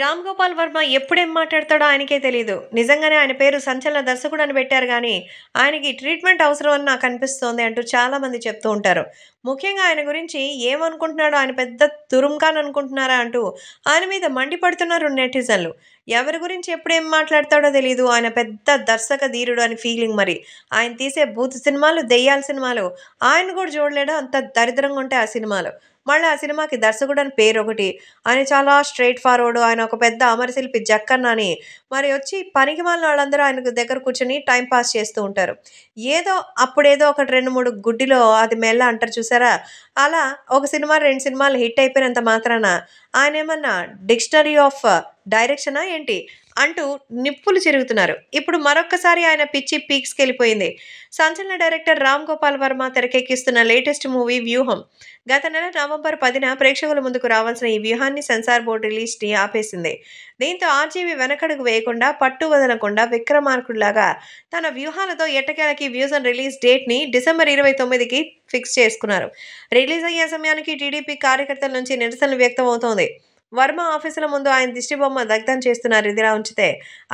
రామ్ గోపాల్ వర్మ ఎప్పుడేం మాట్లాడతాడో ఆయనకే తెలియదు నిజంగానే ఆయన పేరు సంచలన దర్శకుడు అని పెట్టారు కానీ ఆయనకి ట్రీట్మెంట్ అవసరం అని నాకు అనిపిస్తోంది అంటూ చాలామంది చెప్తూ ఉంటారు ముఖ్యంగా ఆయన గురించి ఏమనుకుంటున్నాడో ఆయన పెద్ద తురుంకాన్ అనుకుంటున్నారా అంటూ ఆయన మీద మండిపడుతున్నారు నెటిజన్లు ఎవరి గురించి ఎప్పుడేం మాట్లాడతాడో తెలియదు ఆయన పెద్ద దర్శక ధీరుడు అని ఫీలింగ్ మరి ఆయన తీసే బూత్ సినిమాలు దెయ్యాల సినిమాలు ఆయన కూడా చూడలేడు అంత దరిద్రంగా ఉంటాయి ఆ సినిమాలు మళ్ళీ ఆ సినిమాకి దర్శకుడు అని పేరు ఒకటి ఆయన చాలా స్ట్రైట్ ఫార్వర్డ్ ఆయన ఒక పెద్ద అమరశిల్పి జక్కన్న అని మరి వచ్చి పనికి మాలిన వాళ్ళందరూ ఆయనకు దగ్గర కూర్చొని టైం పాస్ చేస్తూ ఉంటారు ఏదో అప్పుడేదో ఒకటి రెండు మూడు గుడ్డిలో అది మెల్ల అంటారు చూసారా అలా ఒక సినిమా రెండు సినిమాలు హిట్ అయిపోయినంత మాత్రాన ఆయన ఏమన్నా డిక్షనరీ ఆఫ్ డైరెక్షనా ఏంటి అంటూ నిప్పులు చెరుగుతున్నారు ఇప్పుడు మరొక్కసారి ఆయన పిచ్చి పీక్స్కి వెళ్ళిపోయింది సంచలన డైరెక్టర్ రామ్ గోపాల్ వర్మ తెరకెక్కిస్తున్న లేటెస్ట్ మూవీ వ్యూహం గత నెల నవంబర్ పదిన ప్రేక్షకుల ముందుకు రావాల్సిన ఈ వ్యూహాన్ని సెన్సార్ బోర్డు రిలీజ్ని ఆపేసింది దీంతో ఆర్జీవి వెనకడుగు వేయకుండా పట్టు వదలకుండా విక్రమార్కుడిలాగా తన వ్యూహాలతో ఎట్టకేలకి వ్యూస్ అండ్ రిలీజ్ డేట్ని డిసెంబర్ ఇరవై తొమ్మిదికి ఫిక్స్ చేసుకున్నారు రిలీజ్ అయ్యే సమయానికి టీడీపీ కార్యకర్తల నుంచి నిరసనలు వ్యక్తమవుతోంది వర్మ ఆఫీసుల ముందు ఆయన దిష్టిబొమ్మ దగ్ధం చేస్తున్నారు ఇదిలా ఉంచితే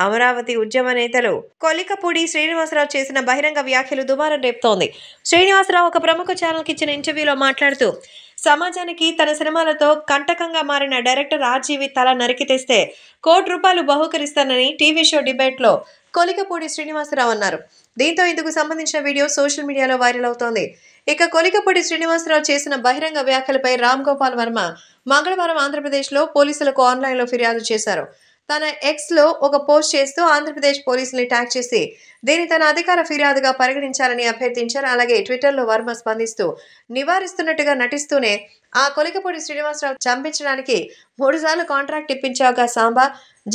అమరావతి ఉద్యమ నేతలు కొలికపూడి శ్రీనివాసరావు చేసిన బహిరంగ వ్యాఖ్యలు దుమారం రేపుతోంది శ్రీనివాసరావు ఒక ప్రముఖ ఛానల్కి ఇచ్చిన ఇంటర్వ్యూలో మాట్లాడుతూ సమాజానికి తన సినిమాలతో కంటకంగా మారిన డైరెక్టర్ ఆర్జీవి తల నరికి తెస్తే కోటి రూపాయలు బహుకరిస్తానని టీవీ షో డిబేట్లో కొలికపూడి శ్రీనివాసరావు అన్నారు దీంతో ఇందుకు సంబంధించిన వీడియో సోషల్ మీడియాలో వైరల్ అవుతోంది ఇక కొలికపూడి శ్రీనివాసరావు చేసిన బహిరంగ వ్యాఖ్యలపై రామ్ గోపాల్ వర్మ మంగళవారం ఆంధ్రప్రదేశ్లో పోలీసులకు ఆన్లైన్లో ఫిర్యాదు చేశారు తన ఎక్స్లో ఒక పోస్ట్ చేస్తూ ఆంధ్రప్రదేశ్ పోలీసుల్ని ట్యాగ్ చేసి దీన్ని తన అధికార ఫిర్యాదుగా పరిగణించాలని అభ్యర్థించారు అలాగే ట్విట్టర్లో వర్మ స్పందిస్తూ నివారిస్తున్నట్టుగా నటిస్తూనే ఆ కొలికపూడి శ్రీనివాసరావు చంపించడానికి మూడుసార్లు కాంట్రాక్ట్ ఇప్పించావుగా సాంబా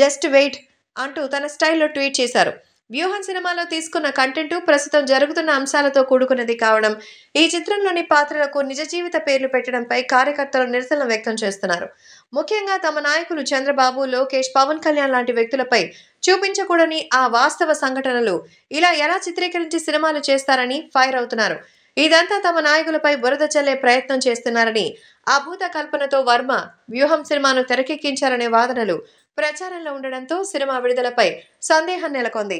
జస్ట్ వెయిట్ అంటూ తన స్టైల్లో ట్వీట్ చేశారు వ్యూహం సినిమాలో తీసుకున్న కంటెంట్ ప్రస్తుతం జరుగుతున్న అంశాలతో కూడుకున్నది కావడం ఈ చిత్రంలోని పాత్రలకు నిజ జీవిత పేర్లు పెట్టడంపై కార్యకర్తలు నిరసన వ్యక్తం చేస్తున్నారు ముఖ్యంగా తమ నాయకులు చంద్రబాబు లోకేష్ పవన్ కళ్యాణ్ లాంటి వ్యక్తులపై చూపించకూడని ఆ వాస్తవ సంఘటనలు ఇలా ఎలా చిత్రీకరించి సినిమాలు చేస్తారని ఫైర్ అవుతున్నారు ఇదంతా తమ నాయకులపై బురద చల్లే ప్రయత్నం చేస్తున్నారని అభూత కల్పనతో వర్మ వ్యూహం సినిమాను తెరకెక్కించారనే వాదనలు ప్రచారంలో ఉండడంతో సినిమా విడుదలపై సందేహం నెలకొంది